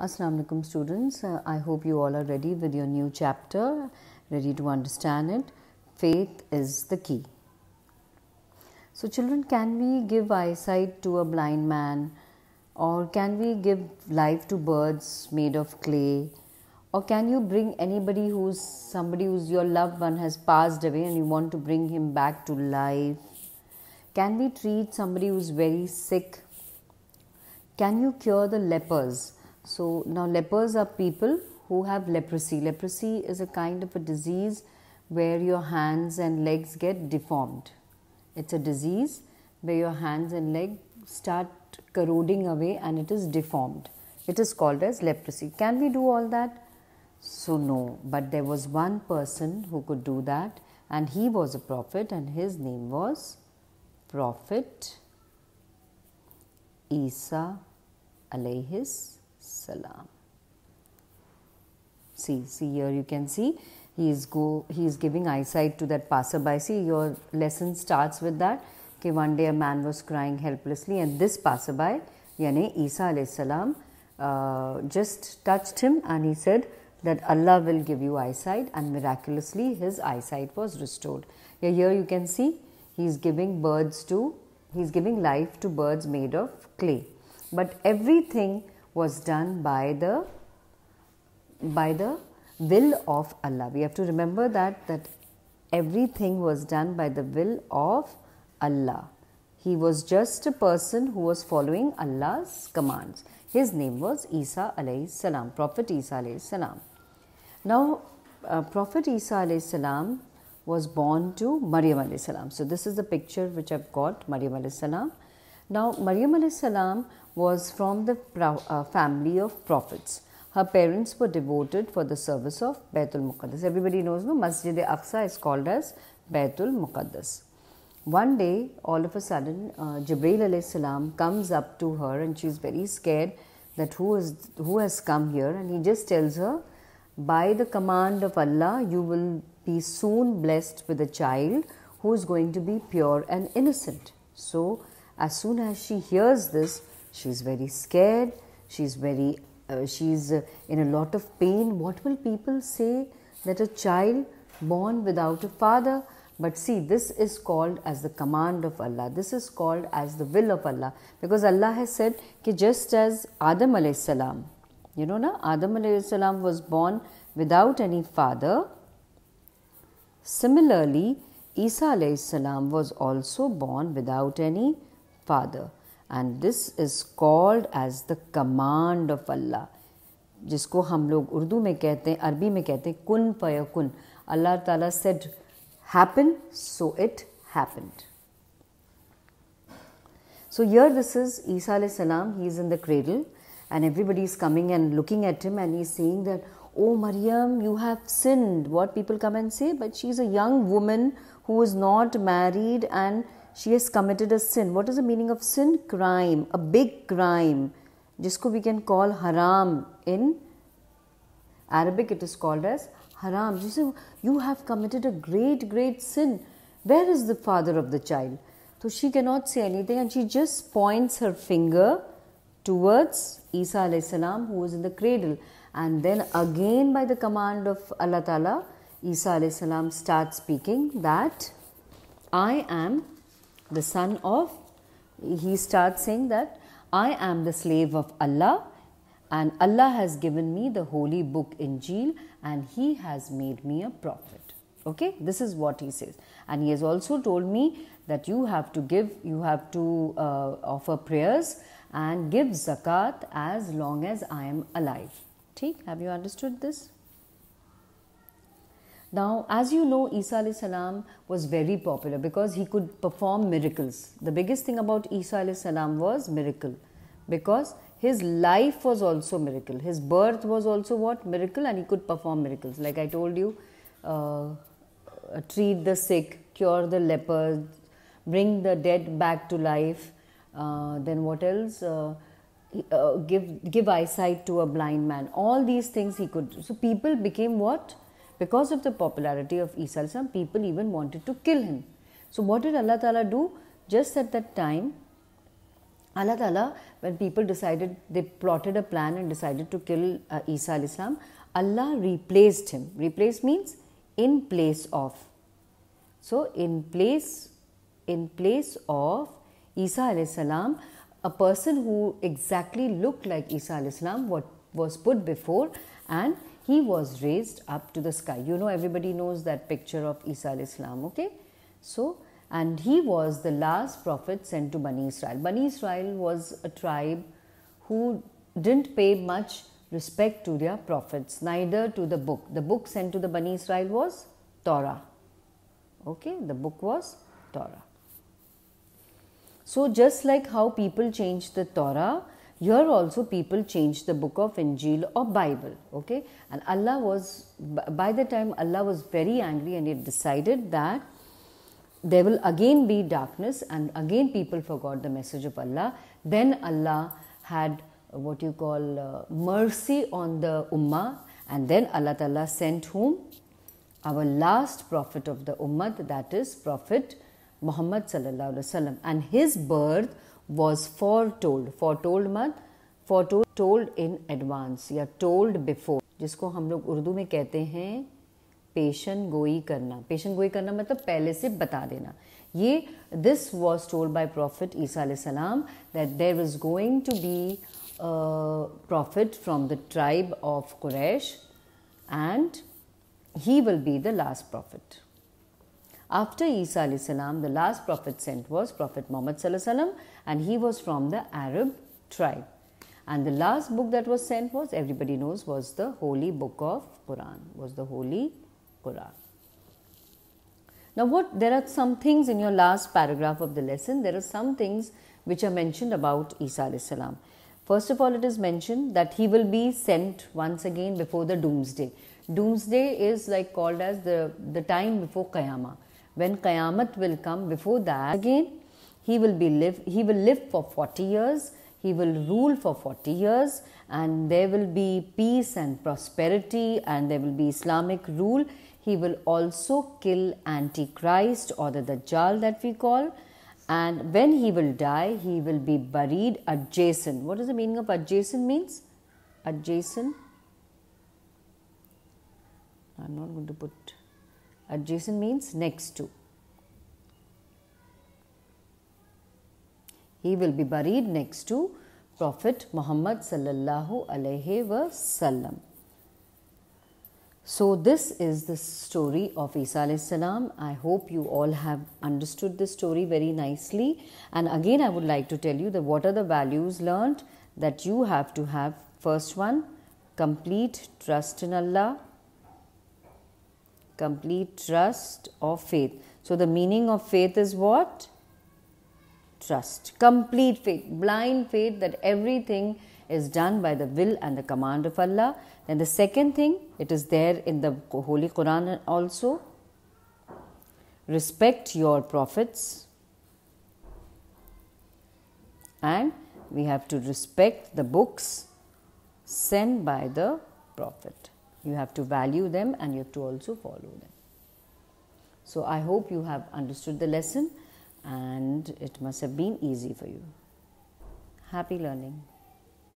Assalamu alaikum students uh, I hope you all are ready with your new chapter ready to understand it faith is the key so children can we give eyesight to a blind man or can we give life to birds made of clay or can you bring anybody who's somebody who's your loved one has passed away and you want to bring him back to life can we treat somebody who's very sick can you cure the lepers so now lepers are people who have leprosy. Leprosy is a kind of a disease where your hands and legs get deformed. It's a disease where your hands and legs start corroding away and it is deformed. It is called as leprosy. Can we do all that? So, no. But there was one person who could do that, and he was a prophet, and his name was Prophet Isa alayhis salam. See, see here you can see he is go he is giving eyesight to that passerby. See your lesson starts with that. Okay, one day a man was crying helplessly, and this passerby, yani Isa alayhi salam, uh, just touched him and he said that Allah will give you eyesight, and miraculously his eyesight was restored. Yeah, here you can see he is giving birds to he is giving life to birds made of clay. But everything was done by the by the will of Allah. We have to remember that that everything was done by the will of Allah. He was just a person who was following Allah's commands. His name was Isa alayhi salam, Prophet Isa alayhi salam. Now, uh, Prophet Isa alayhi salam was born to Maryam alayhi salam. So, this is the picture which I've got Maryam alayhi salam. Now, Maryam salam was from the uh, family of prophets. Her parents were devoted for the service of Baitul Muqaddas. Everybody knows, no? Masjid Aqsa is called as Baitul Muqaddas. One day, all of a sudden, uh, Jibreel salam comes up to her and she's very scared that who is who has come here and he just tells her by the command of Allah you will be soon blessed with a child who is going to be pure and innocent so as soon as she hears this, she's very scared, she's very uh, she's uh, in a lot of pain. What will people say that a child born without a father? But see, this is called as the command of Allah. This is called as the will of Allah because Allah has said that just as Adam alayhi salam, you know, na Adam alayhi salam was born without any father. Similarly, Isa alayhi salam was also born without any Father. And this is called as the command of Allah. जिसको हम लोग Urdu Urdu, कहते हैं arbi में कहते kun कुन पय allah said, "Happen, so it happened." So here this is Isa alayhi salam. He is in the cradle, and everybody is coming and looking at him, and he is saying that, "Oh Maryam, you have sinned." What people come and say, but she is a young woman who is not married, and she has committed a sin. What is the meaning of sin? Crime, a big crime, jisko we can call haram. In Arabic, it is called as haram. You say, you have committed a great, great sin. Where is the father of the child? So she cannot say anything and she just points her finger towards Isa salam who was in the cradle. And then again by the command of Allah Ta'ala, Isa salam starts speaking that I am the son of, he starts saying that I am the slave of Allah and Allah has given me the holy book Injil and he has made me a prophet. Okay, this is what he says. And he has also told me that you have to give, you have to uh, offer prayers and give zakat as long as I am alive. Theek? Have you understood this? Now, as you know, Isa salam was very popular because he could perform miracles. The biggest thing about Isa salam was miracle because his life was also miracle. His birth was also what? Miracle and he could perform miracles. Like I told you, uh, treat the sick, cure the lepers, bring the dead back to life. Uh, then what else? Uh, uh give give eyesight to a blind man. All these things he could. So people became what? Because of the popularity of Isa al-Islam, people even wanted to kill him. So what did Allah Ta'ala do? Just at that time, Allah Ta'ala, when people decided, they plotted a plan and decided to kill uh, Isa islam Allah replaced him. Replace means in place of. So in place, in place of Isa al-Islam, a person who exactly looked like Isa Islam, what was put before and he was raised up to the sky. You know, everybody knows that picture of Isa al-Islam, okay? So, and he was the last prophet sent to Bani Israel. Bani Israel was a tribe who didn't pay much respect to their prophets, neither to the book. The book sent to the Bani Israel was Torah. Okay, the book was Torah. So, just like how people changed the Torah, here also people changed the book of Injil or Bible. Okay, and Allah was by the time Allah was very angry and He decided that there will again be darkness and again people forgot the message of Allah. Then Allah had uh, what you call uh, mercy on the ummah and then Allah Ta'ala sent whom? Our last prophet of the ummah that is Prophet Muhammad Sallallahu Alaihi Wasallam and his birth was foretold foretold मत foretold told in advance या told before जिसको हम लोग उर्दू में कहते हैं पेशन गोई करना पेशन गोई करना मतलब पहले से बता देना ये this was told by prophet Isa that there is going to be prophet from the tribe of Quraysh and he will be the last prophet After Isa salam, the last prophet sent was Prophet Muhammad salam, and he was from the Arab tribe. And the last book that was sent was, everybody knows, was the holy book of Quran, was the holy Quran. Now, what there are some things in your last paragraph of the lesson, there are some things which are mentioned about Isa salam. First of all, it is mentioned that he will be sent once again before the doomsday. Doomsday is like called as the, the time before Qiyamah when Qiyamah will come before that again he will be live he will live for 40 years he will rule for 40 years and there will be peace and prosperity and there will be Islamic rule he will also kill antichrist or the dajjal that we call and when he will die he will be buried adjacent what is the meaning of adjacent means adjacent i'm not going to put Adjacent means next to. He will be buried next to Prophet Muhammad sallallahu alaihi wasallam. So this is the story of Isa alayhi salam. I hope you all have understood this story very nicely. And again, I would like to tell you that what are the values learnt that you have to have. First one, complete trust in Allah complete trust or faith. So, the meaning of faith is what? Trust, complete faith, blind faith that everything is done by the will and the command of Allah. Then the second thing, it is there in the Holy Quran also. Respect your prophets. And we have to respect the books sent by the prophet. You have to value them and you have to also follow them. So, I hope you have understood the lesson and it must have been easy for you. Happy learning.